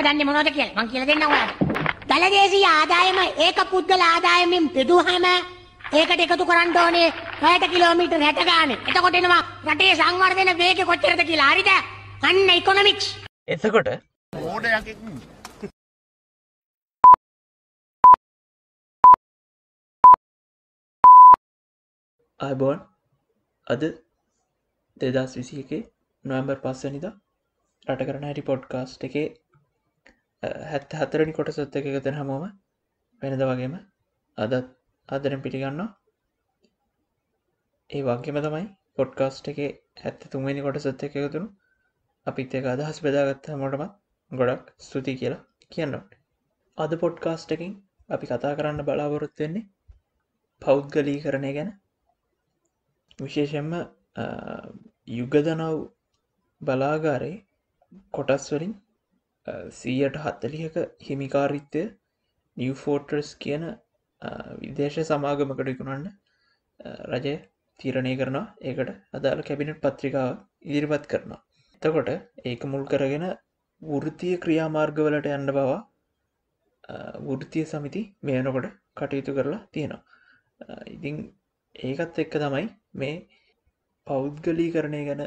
ඔයාලම දන්නේ මොනවද කියලා. මං කියලා දෙන්නම් ඔයාලට. දලදේශීය ආදායම ඒක පුද්ගල ආදායමෙන් බෙදුවහම ඒකට එකතු කරන්න ඕනේ 60 කිලෝමීටර් 60 ගානේ. එතකොට එනවා රටේ සංවර්ධන වේගය කොච්චරද කියලා. හරිද? අන්න ඉකොනොමික්ස්. එතකොට ඕඩයක් අයිබෝන් අද දෙදස් විසි එකේ නොවම්බර් පස්සනිදා රට කරන රිපොඩ්කාස්ට් එකේ හැත්ත හතරනි කොට සොත්ත එක එකතන හමෝම වෙනද වගේම අදත් අදරෙන් පිටිගන්නවා ඒ වගේම තමයි පොඩ්කාස්ට් එක ඇත්ත තුන්වෙනි කොට සොත්ත එක එකතුරු අපිත් එක අදහස් බෙදාගත්ත මොටමත් ගොඩක් ස්තුති කියලා කියන්නට අද පොඩ්කාස්ට එකින් අපි කතා කරන්න බලාපොරොත්වෙන්නේ පෞද්ගලී කරණය ගැන විශේෂෙන්ම යුගදනව් බලාගාරේ කොටස් වලින් සීයට හත්තලියක හිමිකාරිත්වය නිවෆෝටස් කියන විදේශ සමාගමකට විකුණන්න රජය තීරණය කරනවා ඒකට අදාළ කැබිනට් පත්‍රිකාව ඉදිරිපත් කරනවා. එතකොට ඒක මුල් කරගෙන වෘතිය ක්‍රියාමාර්ගවලට යන්න බවා වෘතිය සමිති මේනකොට කටයුතු කරලා තියෙනවා. ඉතිං ඒකත් එක්ක තමයි මේ පෞද්ගලී කරණය ගැන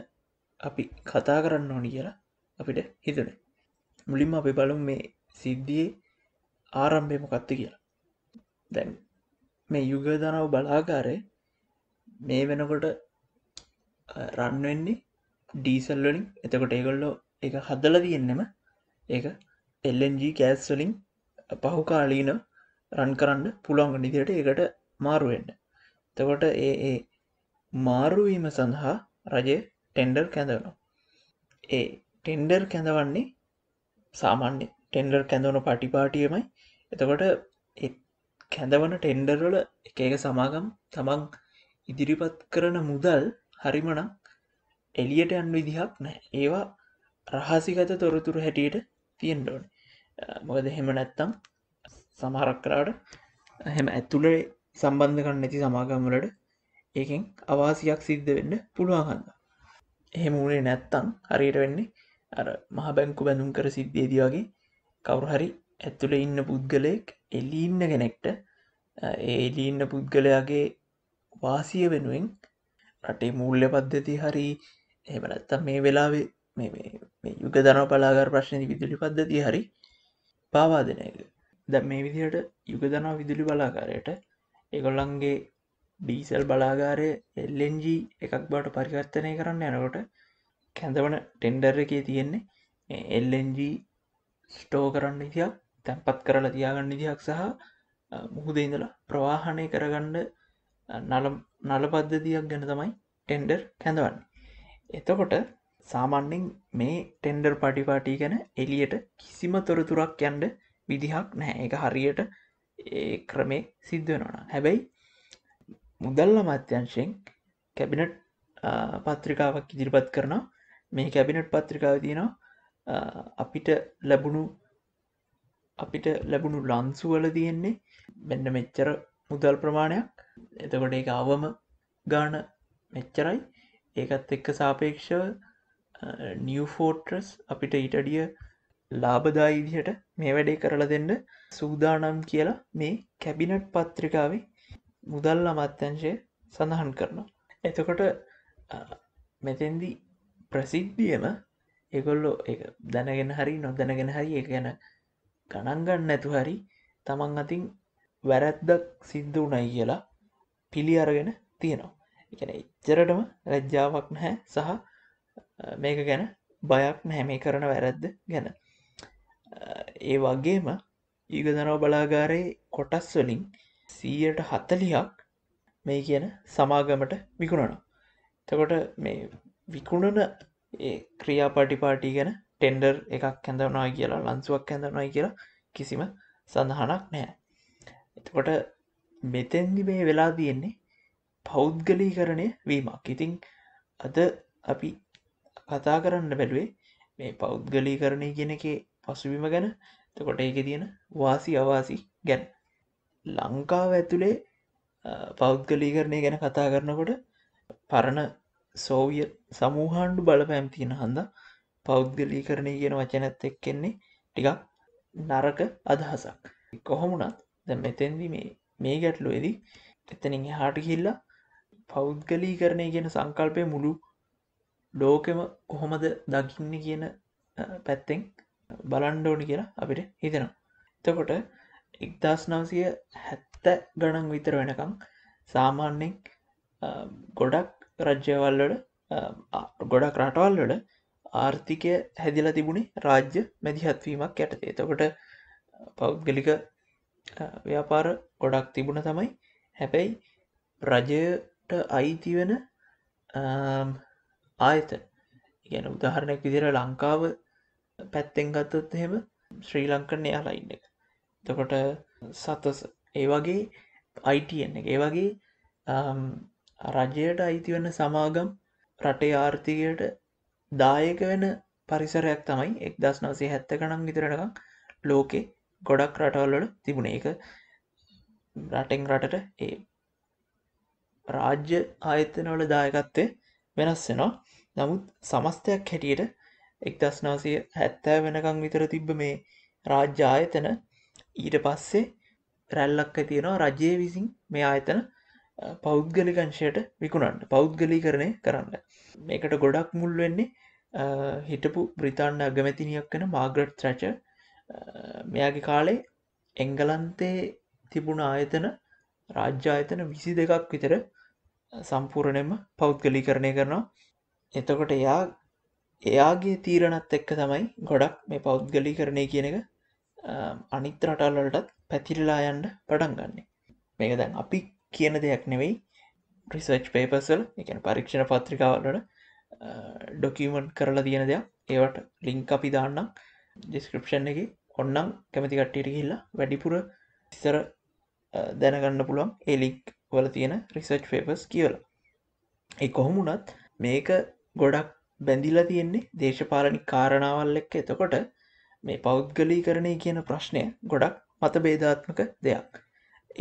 අපි කතා කරන්න ඕනි කියලා අපිට හිතුනේ මුලින්ම අපි බලමු මේ සිද්ධියේ ආරම්භය මොකක්ද කියලා. දැන් මේ යුගධනව බලාගාරය මේ වෙනකොට රන්වෙන්නේ ඩීසල් වලින් එතකොට ඒගොල්ලෝ එක හදල තියෙන්නෙම ඒ එල්ජ කෑස් වලින් පහුකාලීන රන් කරන්න පුළොන්ග නිදියට ඒකට මාරුවෙන්ට තකොට ඒ මාරුවීම සඳහා රජය ටෙන්ඩර් කැඳවනවා ඒ ටෙන්ඩර් කැඳවන්නේ සාමාන්‍ය ටෙන්ඩර් කැඳවන පටිපාටියමයි එතකොට කැඳවන ටෙන්ඩර්වල එක එක සමාගම් තමන් ඉදිරිපත් කරන මුදල් හරිමනං එලියට යන්න විදිහක් නෑ ඒවා රහසිගත තොරතුරු හැටියට තියෙන්ඩෝන් මොකද හෙම නැත්තම් සමහරක්කරාට හෙම ඇතුළේ සම්බන්ධ කන්න නැති සමාගම්වලට ඒකෙන් අවාසියක් සිද්ධ වෙන්න පුළුවන්හන්න එහෙම වුණේ නැත්තං හරියට වෙන්නේ අර මහ බැංකු බැඳුම් කර සිද්ධේද වගේ කවුරුහරි ඇත්තුළ ඉන්න පුද්ගලයෙක් එල්ලිඉන්න කෙනෙක්ට ඒලිඉන්න පුද්ගලයාගේ වාසිය වෙනුවෙන් රටේ මුූල්්‍ය පද්ධති හරි එමනත්තම් මේ වෙලාවේ යුග දන පලාගර ප්‍රශ්නති විදුලි පද්ධති හරි පාවාදනයක ද මේ විදිහට යුගදනා විදුලි බලාකාරයට එකොල්ලන්ගේ ඩීසල් බලාගාරය එල්ලෙන්ජී එකක් බවට පරිකර්තනය කරන්න යනකොට කැඳවන ටෙන්ඩර් එකේ තියෙන්නේ එල්ජ ස්ටෝ කරන්න ඉතියක් තැන්පත් කරලා තියාගන්න ඉදිහක් සහ මුහුද ඉඳලා ප්‍රවාහණය කරගන්න නලපද්ධතියක් ගැන තමයි ටෙන්ඩර් කැඳවන්න එතකොට සාමන්්‍යෙන් මේ ටෙන්ඩර් පටිපාටී ගැන එලියට කිසිම තොරතුරක් යන්ඩ විදිහක් නෑ එක හරියට ඒ ක්‍රමේ සිද්ධනන හැබැයි මුදල්ල මත්‍යංශයෙන් කැබිනට් පත්‍රිකාවක් ඉදිරිපත් කරනවා මේ කැබිනට් පත්‍රිකාව තියෙනවා අපිට ලැබුණු අපිට ලැබුණු ලන්සුවල තියෙන්නේ මෙන්න මෙච්චර මුදල් ප්‍රමාණයක් එතකොට ඒ අවම ගාන මෙච්චරයි ඒකත් එක්ක සාපේක්ෂව නියෆෝට්‍රස් අපිට ඊටඩිය ලාබදායිදිහට මේ වැඩේ කරලා දෙන්න සූදානම් කියලා මේ කැබිනට් පත්‍රිකාවේ මුදල් අමත්‍යංශය සඳහන් කරනවා එතකොට මෙතෙන්දී ප්‍රසිද්ධියම එකොල්ලෝ දැනගෙන හරි නොදැනගෙන හරි එක ගැන ගණන්ගන්න නැතු හරි තමන් අතින් වැරැද්දක් සිද්ධ වනයි කියලා පිළි අරගෙන තියෙනවා එකන එච්චරටම රැජ්ජාවක් නැහැ සහ මේක ගැන බයක් නැහැමේ කරන වැරැද්ද ගැන ඒ වගේම ඊගදනව බලාගාරයේ කොටස් වලින් සීයට හත්තලියක් මේ කියන සමාගමට විකුණනවා තකොට මේ විකුණන ක්‍රියා පටිපාටී ගැන ටෙන්ඩර් එකක් හැඳවනා කියලා ලන්සුවක් හැඳනයි කියලා කිසිම සඳහනක් නෑ එතකොට මෙතැන්දි මේ වෙලා තියෙන්නේ පෞද්ගලී කරණය වීමක් ඉතිං අද අපි කතා කරන්න බැලුවේ මේ පෞද්ගලී කරණය ගෙන එක පසුබිම ගැන තකොට ඒක තියෙන වාසි අවාසි ගැන ලංකාව ඇතුළේ පෞද්ගලී කරණය ගැන කතා කරනකොට පරණ සෝවිය සමූහන්ඩු බලපෑම් තියෙන හඳ පෞද්ගලී කරණය කියන වචනැත් එක්කෙන්නේ ටිකක් නරක අදහසක් කොහොමුණත් ද මෙතැන්දි මේ මේ ගැටලු වෙදි එතනින් හාට කිල්ලා පෞද්ගලී කරණය කියන සංකල්පය මුළු ලෝකෙම කොහොමද දකින්න කියන පැත්තෙන් බලන්්ඩෝනි කියලා අපිට හිතෙනවා එතකොට එක්දස් නවසය හැත්ත ගණන් විතර වෙනකං සාමාන්‍යෙන් ගොඩක් රජ්‍යවල්ලට ගොඩක් රටවල්ලට ආර්ථිකය හැදිල තිබුණේ රාජ්‍ය මැදිහත්වීමක් යටතේ එතකොට පෞද්ගලික ව්‍යාපාර ගොඩක් තිබුණ තමයි හැබැයි රජයට අයිතිවෙන ආයත ගැන උදාහරණයක් විදිර ලංකාව පැත්තෙන් ගත්තොත් එහෙම ශ්‍රී ලංකන්න යාලයින්න එක තකොට සතස ඒ වගේ අයිටන් එක ඒ වගේ රජයට අයිති වන්න සමාගම් රටේ ආර්ථිකයට දායක වෙන පරිසරයක් තමයි එක් දස් නවසේ හැත්ත කනම් විතරටකක් ලෝකෙ ගොඩක් රටවල්ලට තිබුණ එක රටෙන් රටට ඒ රාජ්‍ය ආයතනවල දායකත්වය වෙනස් වෙනවා නමුත් සමස්තයක් හැටියට එක්දස් නාසය හැත්තෑ වෙනකං විතර තිබ්බ මේ රාජ්‍ය ආයතන ඊට පස්සේ රැල්ලක්ක තියෙනවා රජය විසින් මේ ආයතන පෞද්ගලිකංශයට විකුණන්ට පෞද්ගලි කරණය කරන්න මේකට ගොඩක් මුල් වෙන්නේ හිටපු බ්‍රිතාන්ඩ අගමැතිනියක් වෙන මාග්‍රට් රච මෙයාගේ කාලේ එංගලන්තේ තිබුණ ආයතන රාජ්‍යායතන විසි දෙකක් විතර සම්පූර්ණයම පෞද්ගලි කරණය කරනවා එතකොට එයා එයාගේ තීරණත් එක්ක තමයි ගොඩක් මේ පෞද්ගලි කරණය කියන එක අනිත් රටල්ලටත් පැතිරිලා යන්න පටන් ගන්නේ මේක දැන් අපි කියන දෙයක් නෙවෙයි රිසර්ච් පේපර්සල් එකන පරීක්ෂණ පත්‍රිකාවලට ඩොකමන්් කරලා තියෙන දෙයක් ඒවට ලිංක් අපි දාන්නම් ඩිස්ක්‍රපෂන් එක ඔන්නම් කැමති කට්ටයට හිල්ලා වැඩිපුර සිසර දැනගන්න පුළුවන් ඒලික් වල තියෙන රිසර්ච් පේපස් කියලා ඒ කොහොමුණත් මේක ගොඩක් බැඳිලා තියෙන්නේ දේශපාලනි කාරණාවල් එක්ක එතකොට මේ පෞද්ගලී කරණය කියන ප්‍රශ්නය ගොඩක් මත බේධාත්මක දෙයක්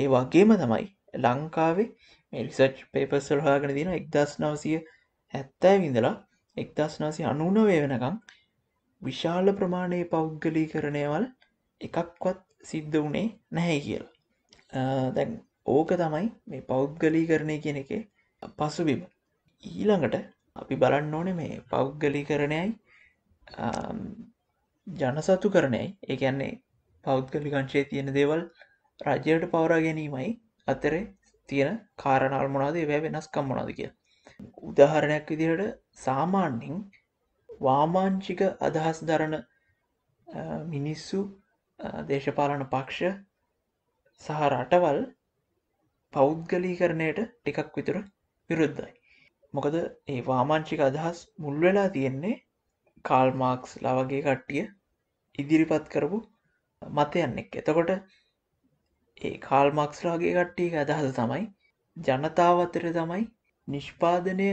ඒ වගේම තමයි ලංකාවේ මේ රිසර්ච් පේපස්සල් හාගෙන දින එක්දස් නවසය හැත්තෑ විඳලා එක්දස් නවසි අනුනවේ වෙනකං විශාල ප්‍රමාණයේ පෞද්ගලී කරණයවල් එකක්වත් සිද්ධ වනේ නැහැ කියලා දැන් ඕක තමයි මේ පෞද්ගලී කරණය කියන එක පසුබිම ඊළඟට අපි බලන්න ඕනේ මේ පෞද්ගලී කරණයයි ජනසතු කරණයයි ඒකන්නේ පෞද්ගලිකංශයේ තියෙන දේවල් රජයට පවරා ගැනීමයි අතරේ තියෙන කාරණල් මොනාද වැෑ වෙනස්කම් මොනාද කිය උදාහරණයක් විදිහට සාමාන්‍යෙන් වාමාංචික අදහස් දරන මිනිස්සු දේශපාලන පක්ෂ සහ රටවල් පෞද්ගලීකරණයට ටිකක් විතුර විරුද්ධයි. මොකද ඒ වාමාංචික අදහස් මුල්වෙලා තියෙන්නේ කාල් මාක්ස් ලවගේ කට්ටිය ඉදිරිපත් කරපු මතයන්නෙක් එතකොට ඒ කාල් මක්ස්ලාගේ කට්ටියක අදහස තමයි ජනතාව අතර තමයි නිෂ්පාදනය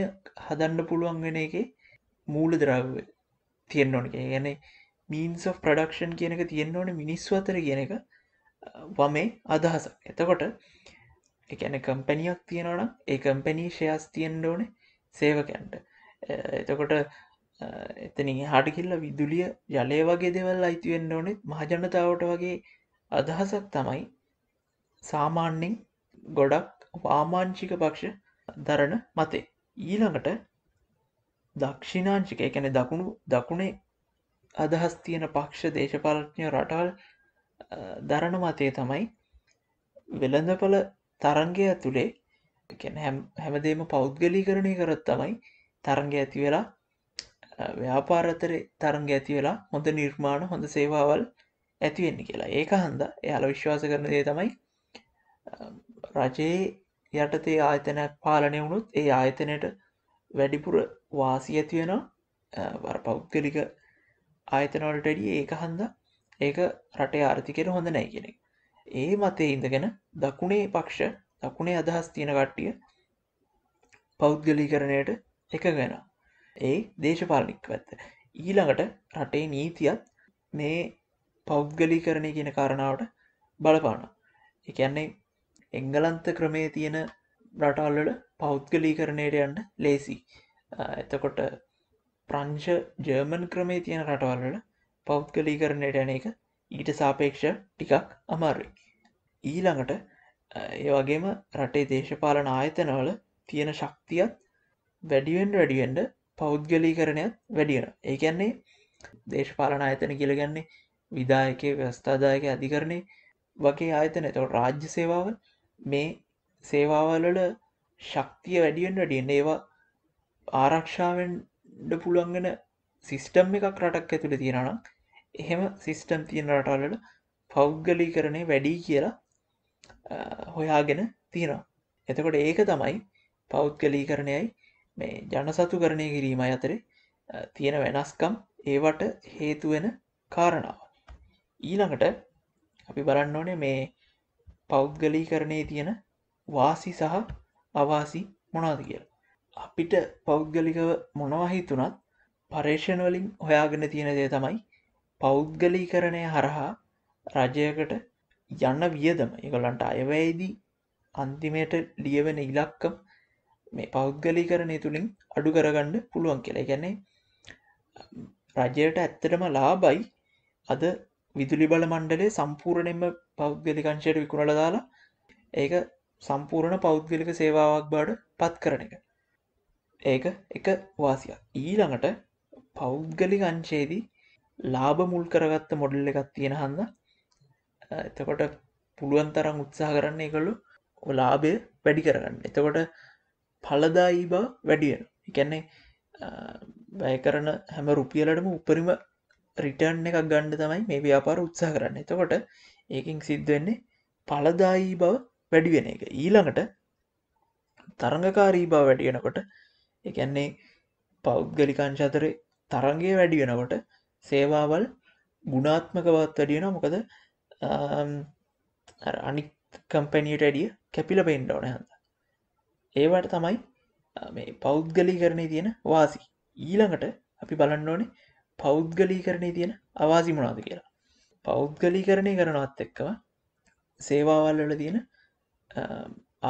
හදන්න පුළුවන් වෙන එක මූල ද්‍රව්ව තියෙන් ඕනක ගැන මීන්ස් of ප්‍රඩක්ෂන් කියන එක තියෙන් ඕන මිනිස්ව අතර කියන එක වමේ අදහස එතකොට එකන කම්පැනියක් තියෙනවන ඒ කම්පැනී ශයස් තියෙන්ඩ ඕන සේවකැන්ට එතකොට එතන හටිකිල්ල විදුලිය ජලය වගේ දෙවල් අයිතිවෙන්න ඕනෙත් මහජනතාවට වගේ අදහසක් තමයි සාමාන්‍යෙන් ගොඩක් වාමාංචික පක්ෂ දරන මතේ. ඊළඟට දක්ෂිනාංචික එකැන දකුණු දකුණේ අදහස් තියෙන පක්ෂ දේශපාලඥ රටාල් දරණ මතය තමයි වෙළඳපල තරන්ගය ඇතුළේ හැමදේම පෞද්ගලී කරණය කරත් තමයි තරග ඇති වෙලා ව්‍යාපාරතර තරග ඇති වෙලා හොඳ නිර්මාණ හොඳ සේවාවල් ඇතිවෙන්න කියලා ඒක හන්ද එයාල විශ්වාස කරන දේ තමයි රජයේ යටතේ ආයතනයක් පාලනය වුණුත් ඒ ආයතනයට වැඩිපුර වාසි ඇතිවෙන පෞද්ගලික ආයතනවලටඩිය ඒක හන්ද ඒක රටේ ආර්ථිකයට හොඳ නෑ කෙනෙක් ඒ මතේ ඉඳගෙන දකුණේ පක්ෂ දකුණේ අදහස් තියෙන කට්ටිය පෞද්ගලීකරණයට එක ගැෙන ඒ දේශපාලනික් ඇත්ත ඊළඟට රටේ නීතියත් මේ පෞද්ගලීකරණය කියන කාරණාවට බලපාන එකන්නේ එංගලන්ත ක්‍රමේ තියෙන රටාල්ලට පෞද්ගලීකරණයට යන්ට ලේසි එතකොට ප්‍රංශ ජර්මන් ක්‍රමේ තියෙන රටවල්ලට පෞද්ගලීකරණයට යන එක ඊට සාපේක්ෂ ටිකක් අමාරුයි ඊළඟට ඒ වගේම රටේ දේශපාලන ආයතනවල තියෙන ශක්තියත් වැඩිුවෙන් වැඩියෙන්ට පෞද්ගලීකරණයත් වැඩියෙන ඒකැන්නේ දේශපාලන ආයතන කියලගන්නේ විදායක ව්‍යස්ථාදායක අධිකරණය වගේ ආයතන තව රාජ්‍ය සේවාවල් මේ සේවාවලට ශක්තිය වැඩියෙන් වැඩියෙන් ඒවා ආරක්ෂාවෙන්ඩ පුළන්ගෙන සිිස්ටම් එකක් රටක් ඇතුළ තියෙනනම් එහෙම සිිස්ටම් තියෙන රටාලට පෞද්ගලි කරණය වැඩී කියලා හොයාගෙන තියෙනවා එතකොට ඒක තමයි පෞද්ගලී කරණයයි මේ ජන සතු කරණය කිරීම අතරේ තියෙන වෙනස්කම් ඒවට හේතුවෙන කාරණාව ඊළඟට අපි බලන්න ඕනේ මේ පෞද්ගලී කරණය තියෙන වාසි සහ අවාසි මොනාද කියල. අපිට පෞද්ගලිකව මොනවහිතුනත් පර්ේෂණ වලින් හොයාගෙන තියෙන දේ තමයි පෞද්ගලී කරණය හරහා රජයකට යන්න වියදම එකලන්ට අයවැයිදී අන්තිමයට ලියවෙන ඉලක්කම් මේ පෞද්ගලී කරණය තුළින් අඩු කරගන්න පුළුවන් කියලා ගැන්නේ රජයට ඇත්තටම ලාබයි අද විදුලි බල මණ්ඩලේ සම්පූර්ණයෙන්ම පෞද්ගලිකංශයට විකුණල දාලා ඒක සම්පූර්ණ පෞද්ගලික සේවාවක් බාඩ පත් කරන එක ඒක එක වාසිය ඊළඟට පෞද්ගලික අංශයේදී ලාබ මුල් කරගත්ත මොඩල් එකක් තියෙන හන්ද එතකොට පුළුවන් තරම් උත්සාහ කරන්නේ එකළු ලාබය වැඩි කරගන්න එතකොට පලදායි බව වැඩියෙන එකන්නේ වැය කරන හැම රුපියලටම උපරිම රිටර්න් එකක් ගණ්ඩ තමයි මේ ව්‍යාපාර උත්සා කරන්න එතකොට ඒකින් සිද්ධවෙන්නේ පලදායි බව වැඩිවෙන එක ඊළඟට තරඟකාරී බව වැඩියෙනකොට එකන්නේ පෞද්ගලිකංශතරේ තරන්ගේ වැඩි වෙනකොට සේවාවල් ගුණාත්මකවත් වැඩියෙන මොකද අනි කම්පැනියට ඇඩිය කැපිල පෙන්ඩ ඕන හඳ ඒවට තමයි මේ පෞද්ගලි කරණය තියෙන වාසි ඊළඟට අපි බලන්න ඕනේ පෞද්ගලී කරණය තියෙන අවාසි මුණාද කියලා පෞද්ගලී කරණය කරනවත් එක්කව සේවාවල්වල තියෙන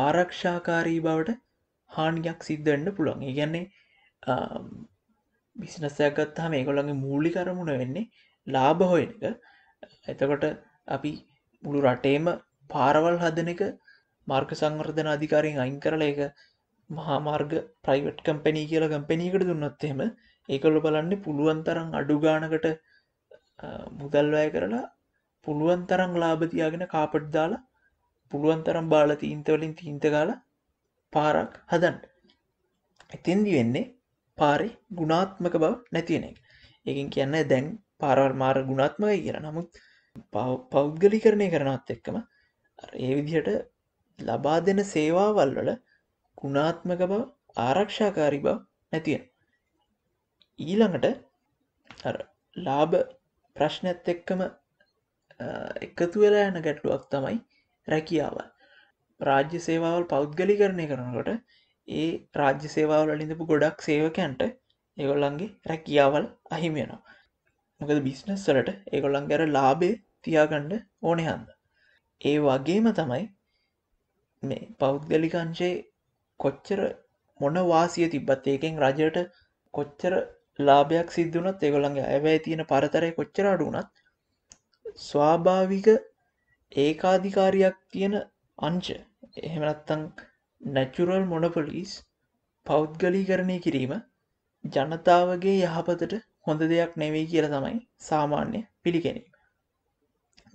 ආරක්ෂාකාරී බවට හානියක් සිද්ධන්න පුළන් ඉගැන්නේ බිසිනස්සයක්ගත්තාම ඒගොළඟ මූලි කරමුණ වෙන්නේ ලාභහොයන එක එතකොට අපි මුළු රටේම පාරවල් හදන එක මාර්ක සංවර්ධන අධිකාරයෙන් අයින් කරල එක මහාමාර්ග ප්‍රයිවට් කම්පැනී කියලා කම්පැනීකට දුන්නොත්තෙම ඒකොල්ල බලන්න පුළුවන් තරම් අඩුගානකට මුදල්වය කරලා පුළුවන් තරම් ලාබතියාගෙන කාපට් දාලා පුළුවන් තරම් බාල තීන්තවලින් තීන්තගාල පාරක් හදන් එතින්දි වෙන්නේ පාරි ගුණාත්මක බව නැතියෙන එක ඒකින් කියන්න දැන් පාරවල් මාර ගුණාත්මකය කියෙන නමුත් පෞද්ගලි කරණය කරනත් එක්කම ඒ විදිහට ලබා දෙන සේවාවල් වල ගුණාත්මක බව ආරක්ෂාකාරි බව නැතියෙන ඊළඟට ලාබ ප්‍රශ්නත් එක්කම එකතු වෙලා යන ගැටලුවක් තමයි රැකියාව රාජ්‍ය සේවාවල් පෞද්ගලි කරණය කරනකොට ඒ රාජ්‍ය සේවාවල ලිඳපු ගොඩක් සේවකයන්ට ඒගොල්ලන්ගේ රැකියාවල් අහිමියනවා මොකද බිස්නස් වලට ඒගොල්ලන් ගැර ලාබේ තියාගණ්ඩ ඕනෙහන්ද ඒ වගේම තමයි මේ පෞද්ගලිකංශයේ කොච්චර මොන වාසිය තිබ්බත් ඒකෙන් රජයට කොච්චර ලාභයක් සිද්ධනොත් එකොළඟ ඇවැයි තියෙන පරතරය කොච්චර අඩුනත් ස්වාභාවික ඒකාධිකාරයක් තියෙන අංච එහෙමනත්තං නැචුරල් මොනපොලිස් පෞද්ගලීකරණය කිරීම ජනතාවගේ යහපතට හොඳ දෙයක් නෙවෙයි කියල තමයි සාමාන්‍ය පිළිගැනීම.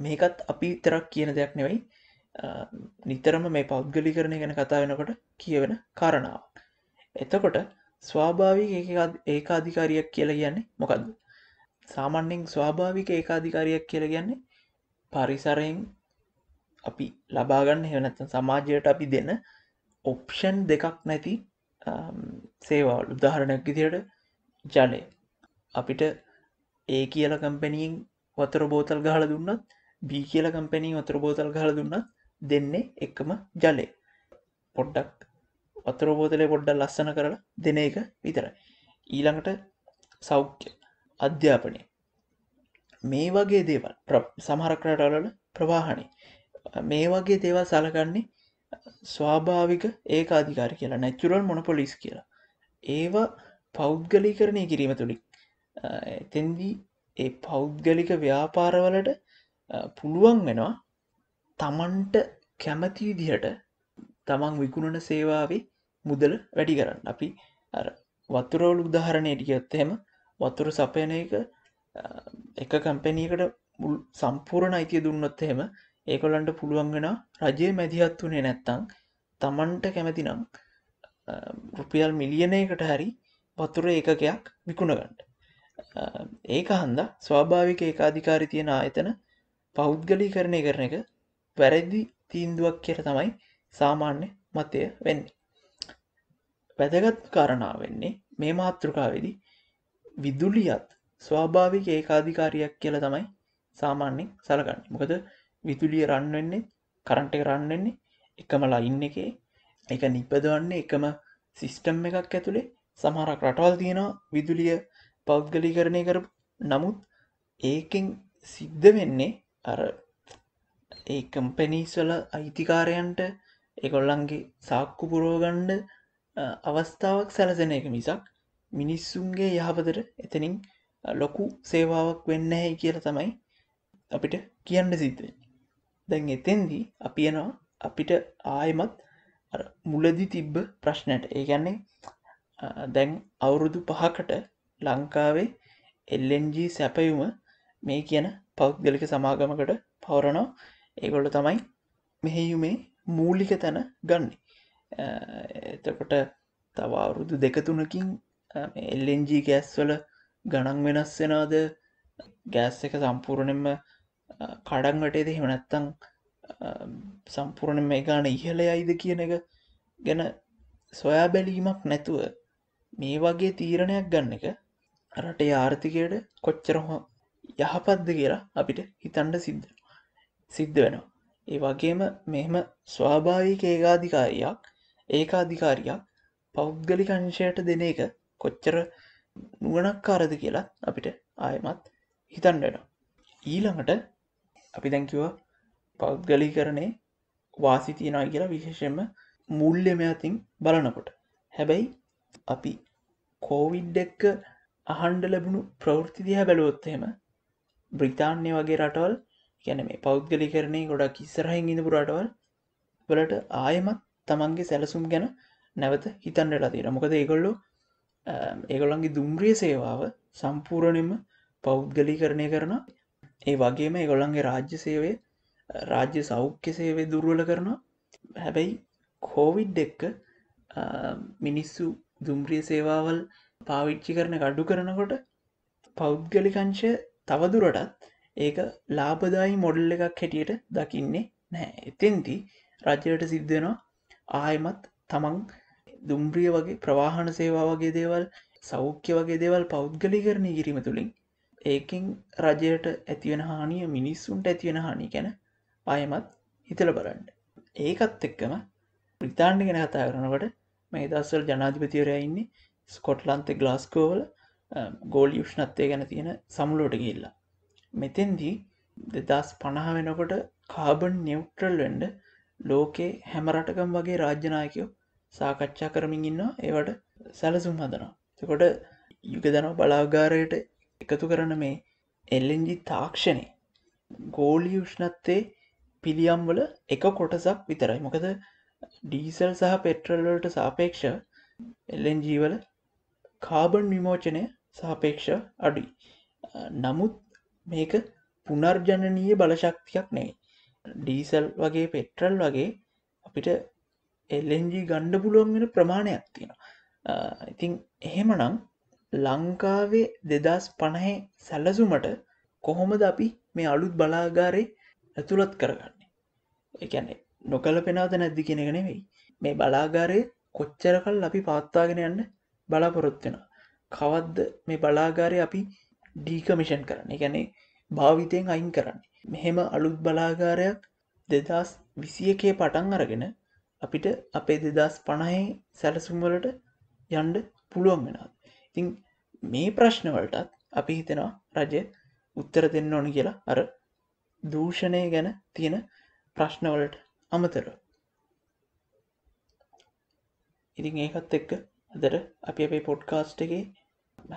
මේකත් අපි තරක් කියන දෙයක් නෙවෙයි නිතරම මේ පෞද්ගලි කරණය ගැන කතා වෙනකොට කියවෙන කරණාව. එතකොට ස්වාභාවික ඒකාධිකාරියක් කියලා කියන්නේ මොකක්ද සාමන්‍යෙන් ස්වාභාවික ඒකාධිකාරියක් කියල ගැන්නේ පරිසරයෙන් අපි ලබාගන්න හෙවනත් සමාජයට අපි දෙන ඔප්ෂන් දෙකක් නැති සේවාල් උදාහරණයක් ඉදියට ජලය අපිට ඒ කියල කම්පැනීෙන් වතර බෝතල් ගහල දුන්නත් බී කියල කම්පැනී වතර බෝතල් ගහල දුන්නත් දෙන්නේ එකම ජලය පොඩ්ඩක් වතුරබෝතලය පොඩ්ඩ ලස්සන කරලා දෙන එක විතර ඊළඟට සෞඛ්‍ය අධ්‍යාපනය මේ වගේ දේවල් සමහර කරටවලට ප්‍රවාහනය මේ වගේ දේවල් සලකන්නේ ස්වාභාවික ඒක අධිකාර කියලා නැචුරල් මොනපොලිස් කියලා ඒවා පෞද්ගලි කරණය කිරීම තුළින් එතෙන්දී ඒ පෞද්ගලික ව්‍යාපාරවලට පුළුවන් වෙනවා තමන්ට කැමති විදිහට තමන් විකුණන සේවාවේ මුදල වැඩි කරන්න අපි වතුරවලු උදාහරණයට ගියොත්තෙම වතුර සපයන එක එක කම්පැනීකට සම්පූර්ණ අයිතිය දුන්නොත් එහෙම ඒකොලන්ට පුළුවන්ගෙන රජය මැදිහත් වුණේ නැත්තං තමන්ට කැමතිනම් රුපියල් මිලියනයකට හරි වතුර ඒකකයක් විකුණගන්නට ඒක හන්ද ස්වාභාවික ඒකාධිකාරි තියෙන ආයතන පෞද්ගලී කරණය කරන එක වැරැද්දි තීන්දුවක් කියර තමයි සාමාන්‍ය මතය වෙන්නේ වැදගත් කරණාව වෙන්නේ මේ මාතෘකාවෙදි විදුලියත් ස්වාභාවික ඒකාධිකාරයක් කියල තමයි සාමාන්‍යෙන් සලගන්න මොකද විදුලිය රන්වෙන්නේ කරන්ට රන්වෙන්නේ එකම ලයින්න එකේ එක නිපදවන්නේ එකම සිිස්ටම් එකක් ඇතුළේ සමහරක් රටවල් තියෙනවා විදුලිය පෞද්ගලි කරණය කර නමුත් ඒකෙන් සිද්ධ වෙන්නේ අර ඒ කම්පැනීස්වල අයිතිකාරයන්ට එකොල්ලන්ගේ සාක්කු පුරෝගණ්ඩ අවස්ථාවක් සැලසෙන එක මිසක් මිනිස්සුන්ගේ යහපතර එතනින් ලොකු සේවාවක් වෙන්න හැයි කියල තමයි අපිට කියන්න සිතවෙන්නේ දැන් එතෙන්දී අපි යනවා අපිට ආයමත් මුලදි තිබ්බ ප්‍රශ්නයට ඒගැන්නේ දැන් අවුරුදු පහකට ලංකාවේ එල්ලජ සැපයුම මේ කියන පෞද්ගලික සමාගමකට පවරණෝ ඒගොල්ල තමයි මෙහෙයුමේ මූලික තැන ගන්නේ එතකොට තව අවුරුදු දෙකතුනකින් එල්ජී ගෑස්වල ගණන් වෙනස් වෙනවාද ගෑස් එක සම්පූර්ණයෙන්ම කඩන්ගටේද හෙමනැත්තං සම්පූර්ණ මේ ගාන ඉහල යයිද කියන එක ගැන සොයා බැලීමක් නැතුව මේ වගේ තීරණයක් ගන්න එක රටේ ආර්ථිකයට කොච්චරහ යහපත්ද කියලා අපිට හිතන්ඩ සිද්ධ සිද්ධ වෙනවා ඒ වගේම මෙහෙම ස්වාභාවික ඒකාධිකාරයක් ඒකාධිකාරියක් පෞද්ගලික අංශයට දෙන එක කොච්චර නුවනක්කාරද කියලා අපිට ආයමත් හිතන්ඩන. ඊළඟට අපි දැංකිව පෞද්ගලි කරනේ වාසි තියෙනයි කියලා විශේෂෙන්ම මුල්්‍යම අතින් බලනකොට. හැබැයි අපි කෝවිඩ් එක්ක අහන්ඩ ලැබුණු ප්‍රවෘතිදිහ බැලුවොත්තහෙම බ්‍රිතාන්‍ය වගේ රටවල් ගැන මේ පෞද්ගලි කරනේ ගොඩක් ඉස්සරහින් ඉඳපු රටවල් වලට ආයමත් තමන්ගේ සැලසුම් ගැන නැවත හිතන් වෙලා තියෙන මොකද ඒගොල්ලො ඒගොලන්ගේ දුම්රිය සේවාව සම්පූරණයම පෞද්ගලි කරණය කරන ඒ වගේම ඒගොල්ලන්ගේ රාජ්‍ය සේවය රාජ්‍ය සෞඛ්‍ය සේවේ දුර්වල කරනවා හැබැයි කෝවිඩ් එක්ක මිනිස්සු දුම්රිය සේවාවල් පාවිච්චි කරන ගඩු කරනකොට පෞද්ගලිකංශය තවදුරටත් ඒක ලාබදායි මොඩල් එකක් හැටියට දකින්නේ නෑ එතෙන්ති රජයට සිද්ධනවා ආයමත් තමන් දුම්බ්‍රිය වගේ ප්‍රවාහන සේවා වගේ දේවල් සෞඛ්‍ය වගේ දේවල් පෞද්ගලි කරණය කිරීම තුළින් ඒකින් රජයට ඇතිවෙන හානිය මිනිස්සුන්ට ඇතිවෙන හානි ගැන අයමත් හිතල බලන්ඩ ඒකත් එක්කම ප්‍රතාාණ්ඩි ගැන කතා කරනවට මේ දස්සල් ජනාධිපතිවරයඉන්නේ ස්කොට්ලන්තෙ ගලාස්කෝවල ගෝල් යුෂ්ණත්වය ගැන තියෙන සමුලෝට ගිල්ලා මෙතෙන්දී දෙදස් පණහ වෙනකොට කාබන් නිියවට්‍රල් වඩ ලෝකේ හැම රටකම් වගේ රාජ්‍යනායකයෝ සාකච්ඡා කරමින් ඉන්නවා ඒවට සැලසුම් හදනවා තකොට යුගදනව බලාගාරයට එකතු කරන මේ එල්ලෙන්ජි තාක්ෂණය ගෝලි යුෂ්ණත්තේ පිළියම්වල එක කොටසක් විතරයි මොකද ඩීසල් සහ පෙට්‍රල්වලට සාපේක්ෂ එල්ලෙන්ජීවල කාබන් විමෝචනය සාපේක්ෂ අඩි නමුත් මේක පුනර්ජනනීය බලශක්තියක් නෙයි ඩීසල් වගේ පෙට්‍රල් වගේ අපිට එල්ජී ගණ්ඩ පුළුවන් වෙන ප්‍රමාණයක් තියෙනවා ඉතිං එහෙමනම් ලංකාවේ දෙදස් පණහේ සැලසුමට කොහොමද අපි මේ අලුත් බලාගාරේ ඇතුළත් කරගන්නේ එකැන්නේ නොකල පෙනාද නැද්දි කෙනගෙන වෙයි මේ බලාගාරය කොච්චර කල් අපි පාත්තාගෙන යන්න බලාපොරොත්වෙන කවද්ද මේ බලාගාරය අපි ඩීකමිෂන් කරන්න ගැනේ භාවිතයෙන් අයින් කරන්නේ මෙහෙම අලුත් බලාගාරයක් දෙදස් විසියකේ පටන් අරගෙන අපිට අපේ දෙදස් පණහි සැලසුම්වලට යන්ඩ පුළුවන් වෙනවා ඉතිං මේ ප්‍රශ්නවලටත් අපි හිතෙනවා රජය උත්තර දෙන්න ඕන කියලා අර දූෂණය ගැන තියෙන ප්‍රශ්නවලට අමතර ඉතිං ඒකත් එක්ක අදර අපි අපේ පොඩ්කාස්ට් එකේ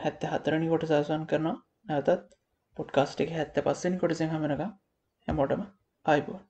හැත්ත හතරණි කොට සසන් කරනවා නැතත් පොඩ්කාස්ට් එක හැත්ත පස්සෙන් කොටසිංහමනක හැමෝටම අයිබෝන්